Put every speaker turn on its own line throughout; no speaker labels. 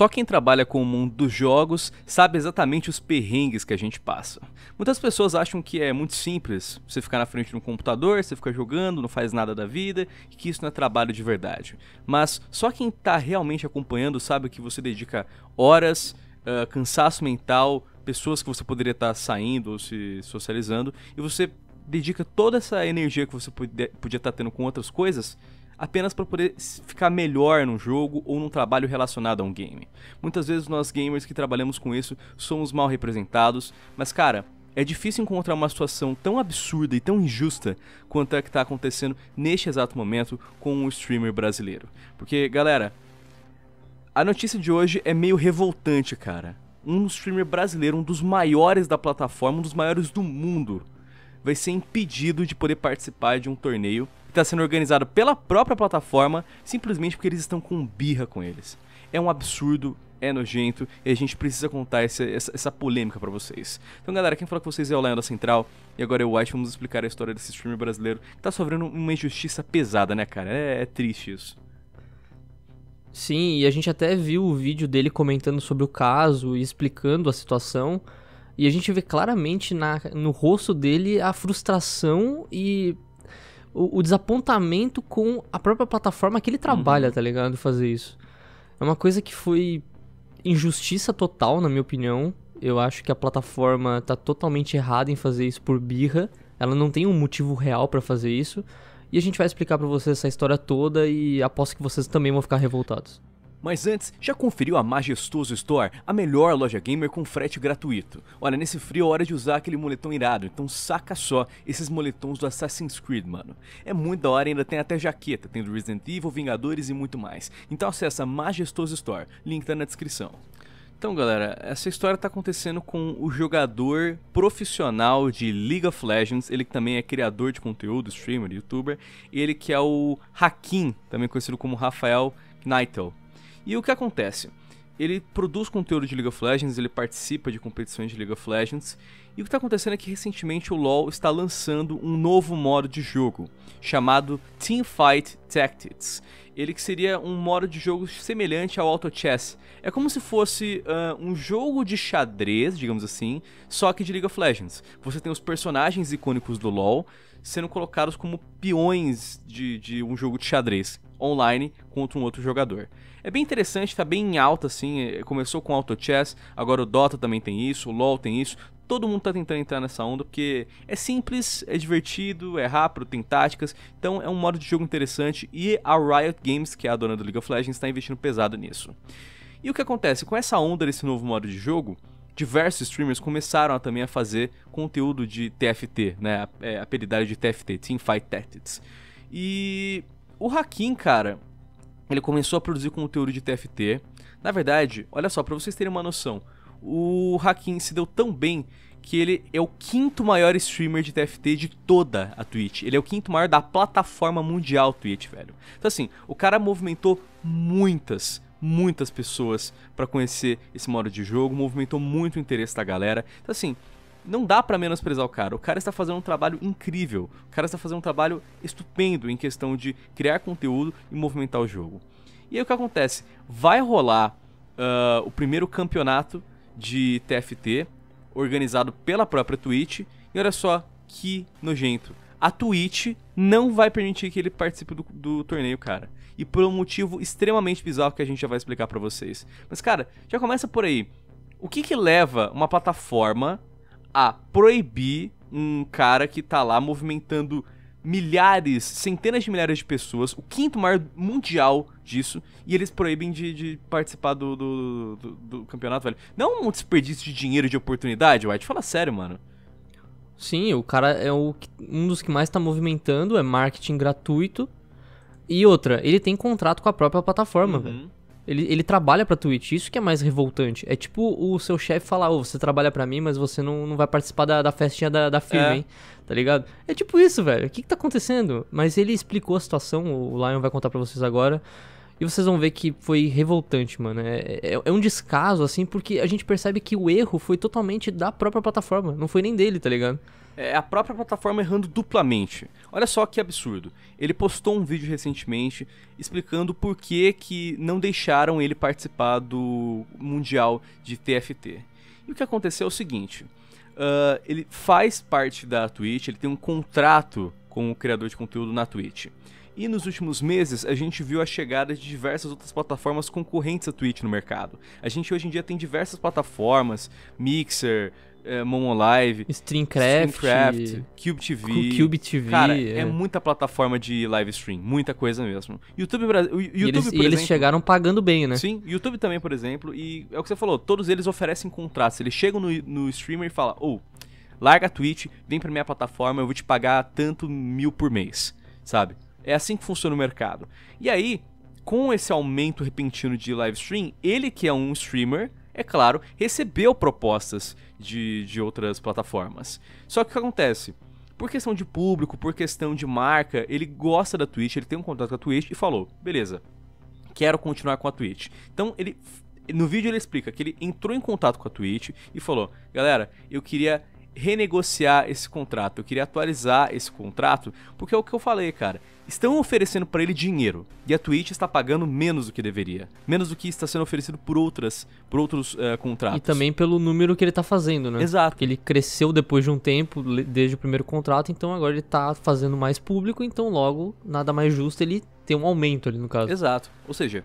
Só quem trabalha com o mundo dos jogos sabe exatamente os perrengues que a gente passa. Muitas pessoas acham que é muito simples você ficar na frente de um computador, você fica jogando, não faz nada da vida e que isso não é trabalho de verdade. Mas só quem está realmente acompanhando sabe que você dedica horas, uh, cansaço mental, pessoas que você poderia estar tá saindo ou se socializando e você dedica toda essa energia que você podia estar tá tendo com outras coisas apenas para poder ficar melhor num jogo ou num trabalho relacionado a um game. Muitas vezes nós gamers que trabalhamos com isso somos mal representados, mas cara, é difícil encontrar uma situação tão absurda e tão injusta quanto a que está acontecendo neste exato momento com um streamer brasileiro. Porque, galera, a notícia de hoje é meio revoltante, cara. Um streamer brasileiro, um dos maiores da plataforma, um dos maiores do mundo, vai ser impedido de poder participar de um torneio está sendo organizado pela própria plataforma simplesmente porque eles estão com birra com eles. É um absurdo, é nojento e a gente precisa contar essa, essa, essa polêmica para vocês. Então, galera, quem fala com vocês é o Lion da Central e agora eu é acho vamos explicar a história desse streamer brasileiro que tá sofrendo uma injustiça pesada, né, cara? É, é triste isso.
Sim, e a gente até viu o vídeo dele comentando sobre o caso e explicando a situação. E a gente vê claramente na, no rosto dele a frustração e o, o desapontamento com a própria plataforma que ele trabalha, uhum. tá ligado? Fazer isso. É uma coisa que foi injustiça total, na minha opinião. Eu acho que a plataforma tá totalmente errada em fazer isso por birra. Ela não tem um motivo real para fazer isso. E a gente vai explicar para vocês essa história toda e aposto que vocês também vão ficar revoltados.
Mas antes, já conferiu a Majestoso Store, a melhor loja gamer com frete gratuito? Olha, nesse frio é hora de usar aquele moletom irado, então saca só esses moletons do Assassin's Creed, mano. É muito da hora e ainda tem até jaqueta, tem do Resident Evil, Vingadores e muito mais. Então acessa Majestoso Store, link tá na descrição. Então, galera, essa história está acontecendo com o jogador profissional de League of Legends, ele que também é criador de conteúdo, streamer, youtuber, ele que é o Hakim, também conhecido como Rafael Knightel. E o que acontece? Ele produz conteúdo de League of Legends, ele participa de competições de League of Legends e o que está acontecendo é que recentemente o LoL está lançando um novo modo de jogo, chamado Teamfight Tactics. Ele que seria um modo de jogo semelhante ao Auto Chess. É como se fosse uh, um jogo de xadrez, digamos assim, só que de League of Legends. Você tem os personagens icônicos do LoL sendo colocados como peões de, de um jogo de xadrez online contra um outro jogador. É bem interessante, tá bem em alta assim, é, começou com Auto Chess, agora o Dota também tem isso, o LoL tem isso, Todo mundo tá tentando entrar nessa onda porque é simples, é divertido, é rápido, tem táticas, então é um modo de jogo interessante e a Riot Games, que é a dona do League of Legends, está investindo pesado nisso. E o que acontece com essa onda desse novo modo de jogo? diversos streamers começaram a, também a fazer conteúdo de TFT, né? É, apelidado de TFT, Teamfight Tactics. E o Hakim, cara, ele começou a produzir conteúdo de TFT. Na verdade, olha só, para vocês terem uma noção, o Hakim se deu tão bem que ele é o quinto maior streamer de TFT de toda a Twitch. Ele é o quinto maior da plataforma mundial Twitch, velho. Então assim, o cara movimentou muitas, muitas pessoas para conhecer esse modo de jogo, movimentou muito o interesse da galera. Então assim, não dá para menosprezar o cara. O cara está fazendo um trabalho incrível. O cara está fazendo um trabalho estupendo em questão de criar conteúdo e movimentar o jogo. E aí o que acontece? Vai rolar uh, o primeiro campeonato de TFT, organizado pela própria Twitch. E olha só que nojento. A Twitch não vai permitir que ele participe do, do torneio, cara. E por um motivo extremamente bizarro que a gente já vai explicar para vocês. Mas, cara, já começa por aí. O que que leva uma plataforma a proibir um cara que tá lá movimentando milhares, centenas de milhares de pessoas, o quinto maior mundial disso, e eles proíbem de, de participar do, do, do, do, campeonato, velho. Não um desperdício de dinheiro de oportunidade, White, fala sério, mano. Sim, o
cara é o, um dos que mais está movimentando, é marketing gratuito. E outra, ele tem contrato com a própria plataforma, uhum. velho. Ele, ele trabalha pra Twitch, isso que é mais revoltante. É tipo o seu chefe falar, ô, oh, você trabalha pra mim, mas você não, não vai participar da, da festinha da, da firma, é. hein? tá ligado? É tipo isso, velho. O que, que tá acontecendo? Mas ele explicou a situação, o Lion vai contar para vocês agora. E vocês vão ver que foi revoltante, mano. É, é, é, um descaso, assim,
porque a gente percebe que o erro foi totalmente da própria plataforma. Não foi nem dele, tá ligado? É a própria plataforma errando duplamente. Olha só que absurdo. Ele postou um vídeo recentemente explicando por que, que não deixaram ele participar do Mundial de TFT. E o que aconteceu é o seguinte uh, ele faz parte da Twitch, ele tem um contrato com o criador de conteúdo na Twitch. E nos últimos meses, a gente viu a chegada de diversas outras plataformas concorrentes à Twitch no mercado. A gente hoje em dia tem diversas plataformas, Mixer, é, Live, Streamcraft, Streamcraft, Cube TV. Cube TV. Cara, é. é. muita plataforma de live stream, muita coisa mesmo. YouTube, Brasil, YouTube e eles, por e eles exemplo, chegaram pagando bem, né? Sim, YouTube também, por exemplo. E é o que você falou, todos eles oferecem contratos. Eles chegam no, no streamer e falam: ou oh, larga a Twitch, vem pra minha plataforma, eu vou te pagar tanto mil por mês, sabe? É assim que funciona o mercado. E aí, com esse aumento repentino de live stream, ele que é um streamer é claro, recebeu propostas de, de outras plataformas. Só que o que acontece? Por questão de público, por questão de marca, ele gosta da Twitch, ele tem um contato com a Twitch e falou: beleza, quero continuar com a Twitch. Então ele. No vídeo ele explica que ele entrou em contato com a Twitch e falou: galera, eu queria renegociar esse contrato, eu queria atualizar esse contrato, porque é o que eu falei, cara. Estão oferecendo para ele dinheiro e a Twitch está pagando menos do que deveria, menos do que está sendo oferecido por outras, por outros uh, contratos. E
também pelo número que ele está fazendo, né?
Exato. Porque ele cresceu depois de um tempo, desde o
primeiro contrato, então agora ele está fazendo mais público, então logo nada mais justo ele ter um aumento
ali no caso. Exato. Ou seja,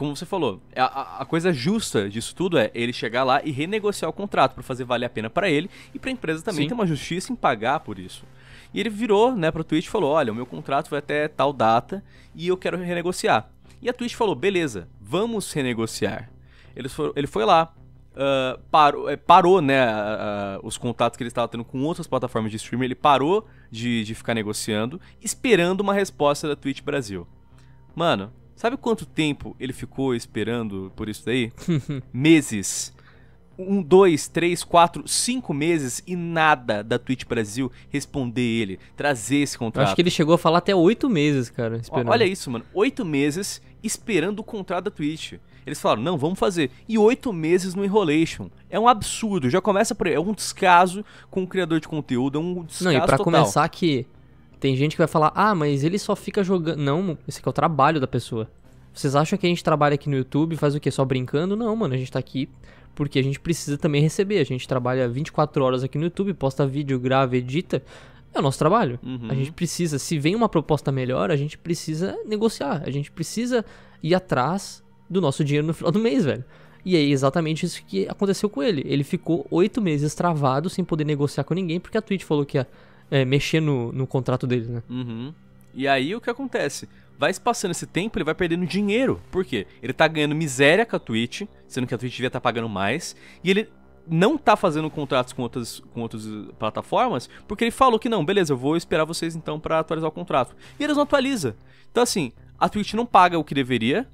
como você falou, a, a, coisa justa disso tudo é ele chegar lá e renegociar o contrato para fazer valer a pena para ele e para a empresa também Sim. ter uma justiça em pagar por isso. E ele virou, né, para Twitch e falou: "Olha, o meu contrato vai até tal data e eu quero renegociar". E a Twitch falou: "Beleza, vamos renegociar". Ele foi, ele foi lá, uh, parou, eh, parou, né, uh, os contatos que ele estava tendo com outras plataformas de streaming, ele parou de, de ficar negociando, esperando uma resposta da Twitch Brasil. Mano, Sabe quanto tempo ele ficou esperando por isso daí? Meses. Um, dois, três, quatro, cinco meses e nada da Twitch Brasil responder ele, trazer esse contrato. Eu acho que
ele chegou a falar até oito meses, cara. Esperando. Olha isso, mano.
Oito meses esperando o contrato da Twitch. Eles falaram, não, vamos fazer. E oito meses no Enrolation. É um absurdo. Já começa por aí. É um descaso com o criador de conteúdo. É um descaso. Não, e pra total. começar
que. Aqui tem gente que vai falar, ah, mas ele só fica jogando. Não, esse aqui é o trabalho da pessoa. Vocês acham que a gente trabalha aqui no YouTube, faz o quê? Só brincando? Não, mano, a gente tá aqui porque a gente precisa também receber. A gente trabalha 24 horas aqui no YouTube, posta vídeo, grava, edita. É o nosso trabalho. Uhum. A gente precisa, se vem uma proposta melhor, a gente precisa negociar. A gente precisa ir atrás do nosso dinheiro no final do mês, velho. E é exatamente isso que aconteceu com ele. Ele ficou oito meses travado sem poder negociar com ninguém, porque a Twitch falou que ia é, mexer no, no contrato dele, né? Uhum.
E aí o que acontece? Vai se passando esse tempo, ele vai perdendo dinheiro. Por quê? Ele tá ganhando miséria com a Twitch, sendo que a Twitch devia estar tá pagando mais. E ele não tá fazendo contratos com outras, com outras plataformas, porque ele falou que não, beleza, eu vou esperar vocês então para atualizar o contrato. E eles não atualizam. Então assim, a Twitch não paga o que deveria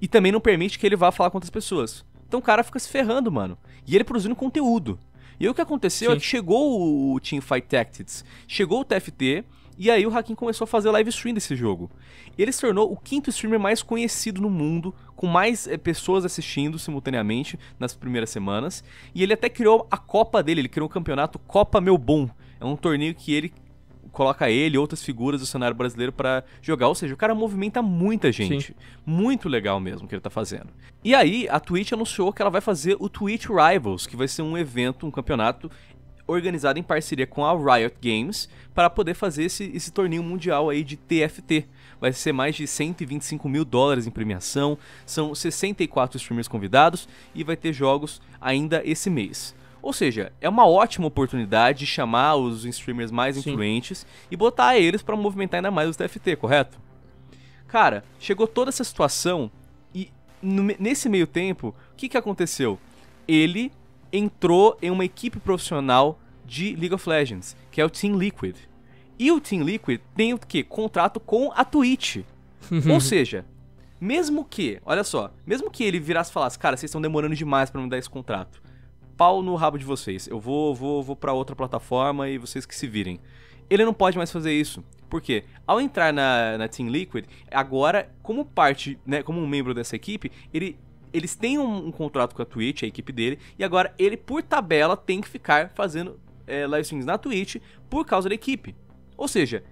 e também não permite que ele vá falar com outras pessoas. Então o cara fica se ferrando, mano. E ele produzindo conteúdo. E o que aconteceu é Sim. é que chegou o Teamfight Tactics, chegou o TFT, e aí o Hakim começou a fazer live stream desse jogo. Ele se tornou o quinto streamer mais conhecido no mundo, com mais é, pessoas assistindo simultaneamente nas primeiras semanas. E ele até criou a Copa dele, ele criou um campeonato Copa Meu Bom. É um torneio que ele coloca ele e outras figuras do cenário brasileiro para jogar. Ou seja, o cara movimenta muita gente. Sim. Muito legal mesmo que ele tá fazendo. E aí, a Twitch anunciou que ela vai fazer o Twitch Rivals, que vai ser um evento, um campeonato organizado em parceria com a Riot Games para poder fazer esse, esse torneio mundial aí de TFT. Vai ser mais de 125 mil dólares em premiação, são 64 streamers convidados e vai ter jogos ainda esse mês. Ou seja, é uma ótima oportunidade de chamar os streamers mais Sim. influentes e botar eles para movimentar ainda mais os TFT, correto? Cara, chegou toda essa situação e no, nesse meio tempo, o que, que aconteceu? Ele entrou em uma equipe profissional de League of Legends, que é o Team Liquid. E o Team Liquid tem o que? Contrato com a Twitch. Ou seja, mesmo que, olha só, mesmo que ele virasse e falasse, cara, vocês estão demorando demais para me dar esse contrato pau no rabo de vocês. Eu vou, vou, vou para outra plataforma e vocês que se virem. Ele não pode mais fazer isso. Por quê? Ao entrar na, na Team Liquid, agora, como parte, né, como um membro dessa equipe, ele eles têm um, um, contrato com a Twitch, a equipe dele, e agora ele, por tabela, tem que ficar fazendo é, live streams na Twitch por causa da equipe. Ou seja,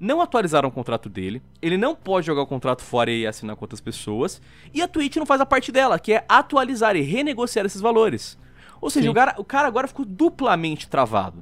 não atualizaram o contrato dele, ele não pode jogar o contrato fora e assinar com outras pessoas, e a Twitch não faz a parte dela, que é atualizar e renegociar esses valores. Ou seja, o cara, o cara agora ficou duplamente travado.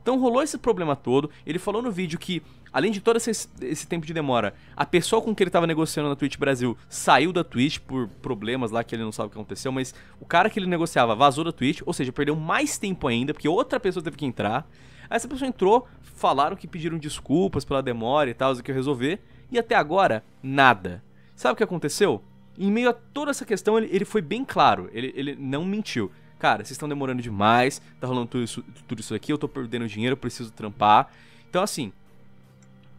Então rolou esse problema todo. Ele falou no vídeo que, além de todo esse, esse tempo de demora, a pessoa com quem ele estava negociando na Twitch Brasil saiu da Twitch por problemas lá que ele não sabe o que aconteceu, mas o cara que ele negociava vazou da Twitch, ou seja, perdeu mais tempo ainda, porque outra pessoa teve que entrar. Aí essa pessoa entrou, falaram que pediram desculpas pela demora e tal, o que eu resolver, e até agora, nada. Sabe o que aconteceu? Em meio a toda essa questão, ele, ele foi bem claro, ele, ele não mentiu cara, vocês estão demorando demais, tá rolando tudo isso, tudo isso aqui, eu tô perdendo dinheiro, eu preciso trampar. Então, assim,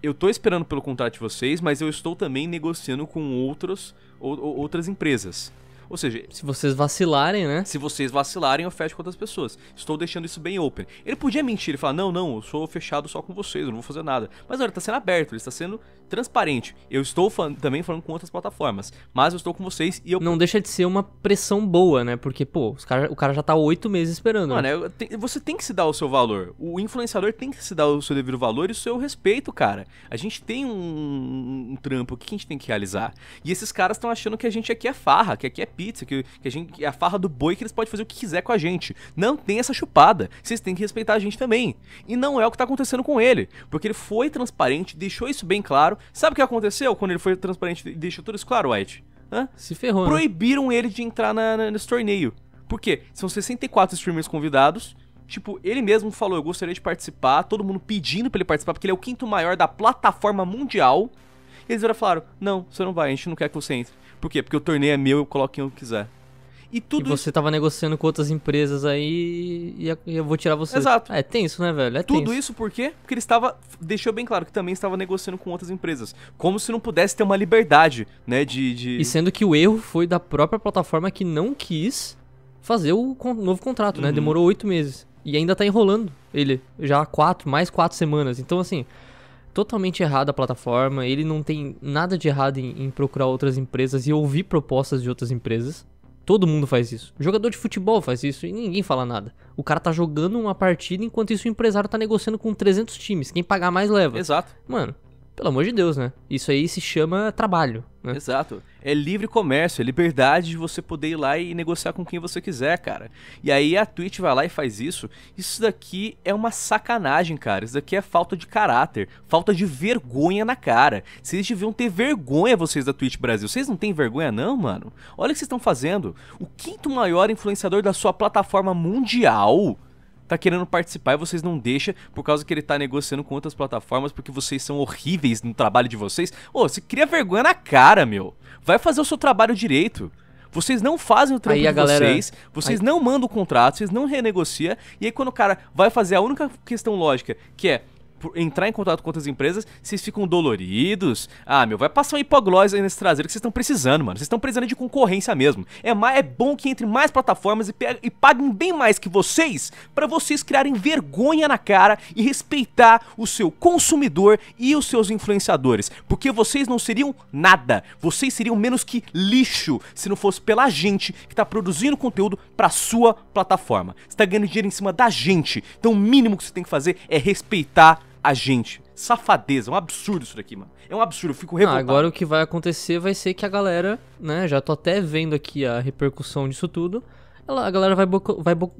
eu tô esperando pelo contrato de vocês, mas eu estou também negociando com outros, ou, ou, outras empresas. Ou seja, se vocês vacilarem, né? Se vocês vacilarem, eu fecho com outras pessoas. Estou deixando isso bem open. Ele podia mentir e falar: "Não, não, eu sou fechado só com vocês, eu não vou fazer nada". Mas olha, tá sendo aberto, ele está sendo transparente. Eu estou também falando com outras plataformas, mas eu estou com vocês e eu Não
deixa de ser uma pressão boa, né? Porque pô, cara, o cara já tá oito meses esperando. Né?
Mano, né? você tem que se dar o seu valor. O influenciador tem que se dar o seu devido valor e o seu respeito, cara. A gente tem um, um trampo que a gente tem que realizar. E esses caras estão achando que a gente aqui é farra, que aqui é pizza, que, que a gente que é a farra do boi que eles podem fazer o que quiser com a gente. Não tem essa chupada. Vocês têm que respeitar a gente também. E não é o que tá acontecendo com ele, porque ele foi transparente, deixou isso bem claro. Sabe o que aconteceu quando ele foi transparente e deixou tudo isso claro, White? Hã? Se ferrou. Né? Proibiram né? ele de entrar na, na, nesse torneio. Por quê? São 64 streamers convidados. Tipo, ele mesmo falou, eu gostaria de participar, todo mundo pedindo pra ele participar, porque ele é o quinto maior da plataforma mundial. E eles viram e falaram, não, você não vai, a gente não quer que você entre. Por quê? Porque o torneio é meu, eu coloco quem eu quiser.
E tudo. E você isso... tava negociando com outras empresas aí e eu vou tirar
você. Exato. É tenso, né, velho? É tudo isso por quê? Porque ele estava. Deixou bem claro que também estava negociando com outras empresas. Como se não pudesse ter uma liberdade, né? De. de... E
sendo que o erro foi da própria plataforma que não quis fazer o novo contrato, né? uhum. né? Demorou oito meses. E ainda tá enrolando ele. Já há quatro, mais quatro semanas. Então, assim, totalmente errada a plataforma, ele não tem nada de errado em, em procurar outras empresas e ouvir propostas de outras empresas. Todo mundo faz isso. Jogador de futebol faz isso e ninguém fala nada. O cara tá jogando uma partida enquanto isso o empresário tá negociando com 300 times. Quem pagar mais leva. Exato. Mano, pelo amor de Deus, né? Isso aí se chama trabalho.
Né? Exato. É livre comércio, é liberdade de você poder ir lá e negociar com quem você quiser, cara. E aí a Twitch vai lá e faz isso. Isso daqui é uma sacanagem, cara. Isso daqui é falta de caráter, falta de vergonha na cara. Vocês deviam ter vergonha, vocês da Twitch Brasil. Vocês não têm vergonha, não, mano? Olha o que vocês estão fazendo. O quinto maior influenciador da sua plataforma mundial tá querendo participar e vocês não deixam por causa que ele tá negociando com outras plataformas porque vocês são horríveis no trabalho de vocês. Ô, oh, você cria vergonha na cara, meu. Vai fazer o seu trabalho direito. Vocês não fazem o trabalho de galera... vocês, vocês aí... não mandam o contrato, vocês não renegociam. E aí quando o cara vai fazer a única questão lógica, que é entrar em contato com outras empresas, vocês ficam doloridos. Ah, meu, vai passar um hipoglós aí nesse traseiro que vocês estão precisando, mano. Vocês estão precisando de concorrência mesmo. É, mais, é bom que entre mais plataformas e, e paguem bem mais que vocês para vocês criarem vergonha na cara e respeitar o seu consumidor e os seus influenciadores. Porque vocês não seriam nada. Vocês seriam menos que lixo se não fosse pela gente que está produzindo conteúdo para sua plataforma. Você está ganhando dinheiro em cima da gente. Então o mínimo que você tem que fazer é respeitar a gente. Safadeza, é um absurdo isso daqui, mano.
É um absurdo, eu fico ah, revoltado. Ah, agora o que vai acontecer vai ser que a galera, né, já tô até vendo aqui a repercussão disso tudo, ela, a galera vai, boico, vai, bo,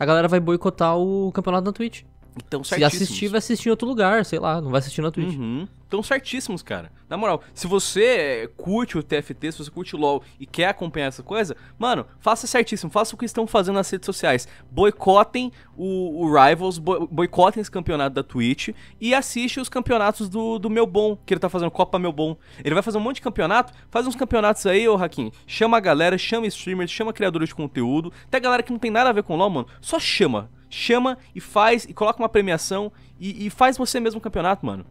a galera vai boicotar o campeonato na Twitch. Então, se assistir, vai assistir em outro lugar, sei lá, não vai assistir na Twitch.
Uhum. Então, certíssimos, cara. Na moral, se você eh, curte o TFT, se você curte o LoL e quer acompanhar essa coisa, mano, faça certíssimo, faça o que estão fazendo nas redes sociais. Boicotem o, o Rivals, boicotem esse campeonato da Twitch e assiste os campeonatos do, do Meu Bom, que ele tá fazendo Copa Meu Bom. Ele vai fazer um monte de campeonato, faz uns campeonatos aí, ô Hakim. Chama a galera, chama streamers, chama criadores de conteúdo. Até galera que não tem nada a ver com LoL, mano, só chama chama e faz, e coloca uma premiação e, e faz você mesmo o campeonato, mano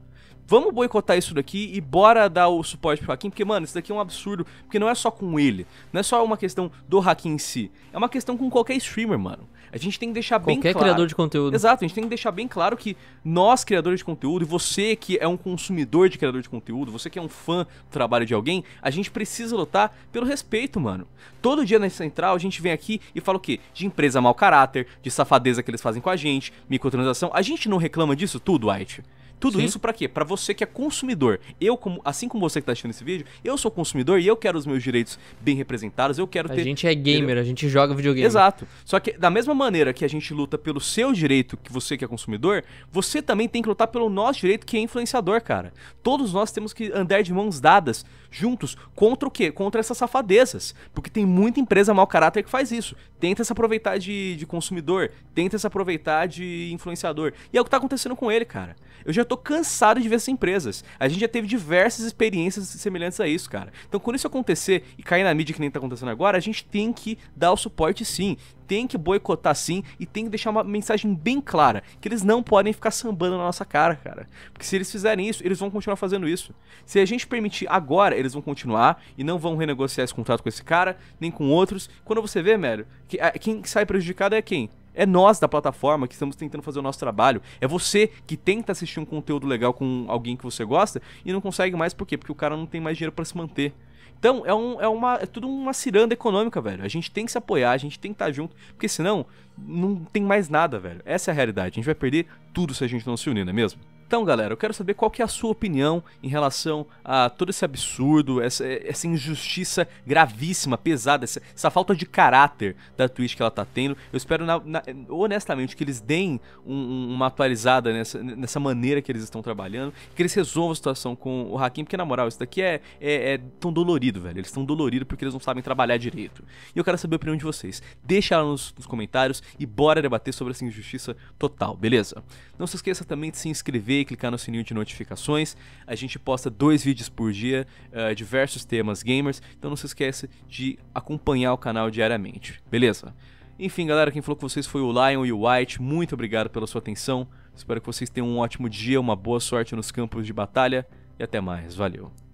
vamos boicotar isso daqui e bora dar o suporte pro Hakim, porque, mano, isso daqui é um absurdo, porque não é só com ele, não é só uma questão do Hakim em si, é uma questão com qualquer streamer, mano. A gente tem que deixar Qualquer bem claro. Qualquer criador de conteúdo. Exato, a gente tem que deixar bem claro que nós, criadores de conteúdo, e você que é um consumidor de criador de conteúdo, você que é um fã do trabalho de alguém, a gente precisa lutar pelo respeito, mano. Todo dia na central a gente vem aqui e fala o quê? De empresa mau caráter, de safadeza que eles fazem com a gente, microtransação. A gente não reclama disso tudo, White? Tudo Sim. isso para quê? Para você que é consumidor. Eu, como, assim como você que tá assistindo esse vídeo, eu sou consumidor e eu quero os meus direitos bem representados, eu quero a ter... A gente é gamer, a gente joga videogame. Exato. Só que da mesma maneira que a gente luta pelo seu direito, que você que é consumidor, você também tem que lutar pelo nosso direito, que é influenciador, cara. Todos nós temos que andar de mãos dadas, juntos, contra o quê? Contra essas safadezas. Porque tem muita empresa mau caráter que faz isso. Tenta se aproveitar de, de consumidor, tenta se aproveitar de influenciador. E é o que tá acontecendo com ele, cara. Eu já tô cansado de ver essas empresas. A gente já teve diversas experiências semelhantes a isso, cara. Então, quando isso acontecer e cair na mídia que nem tá acontecendo agora, a gente tem que dar o suporte sim tem que boicotar sim e tem que deixar uma mensagem bem clara que eles não podem ficar sambando na nossa cara, cara. Porque se eles fizerem isso, eles vão continuar fazendo isso. Se a gente permitir agora, eles vão continuar e não vão renegociar esse contrato com esse cara, nem com outros. Quando você vê, velho, quem sai prejudicado é quem? É nós da plataforma que estamos tentando fazer o nosso trabalho. É você que tenta assistir um conteúdo legal com alguém que você gosta e não consegue mais por quê? Porque o cara não tem mais dinheiro para se manter. Então, é, um, é, uma, é tudo uma ciranda econômica, velho. A gente tem que se apoiar, a gente tem que estar tá junto, porque senão não tem mais nada, velho. Essa é a realidade. A gente vai perder tudo se a gente não se unir, não é mesmo? Então, galera, eu quero saber qual que é a sua opinião em relação a todo esse absurdo, essa, essa injustiça gravíssima, pesada, essa, essa, falta de caráter da Twitch que ela tá tendo. Eu espero, na, na, honestamente, que eles deem um, uma atualizada nessa, nessa maneira que eles estão trabalhando, que eles resolvam a situação com o Hakim, porque, na moral, isso daqui é, é, é tão dolorido, velho. Eles estão doloridos porque eles não sabem trabalhar direito. E eu quero saber a opinião de vocês. Deixa ela nos, nos comentários e bora debater sobre essa injustiça total, beleza? Não se esqueça também de se inscrever inscrever e clicar no sininho de notificações. A gente posta dois vídeos por dia, uh, diversos temas gamers, então não se esqueça de acompanhar o canal diariamente, beleza? Enfim, galera, quem falou com vocês foi o Lion e o White. Muito obrigado pela sua atenção. Espero que vocês tenham um ótimo dia, uma boa sorte nos campos de batalha e até mais. Valeu.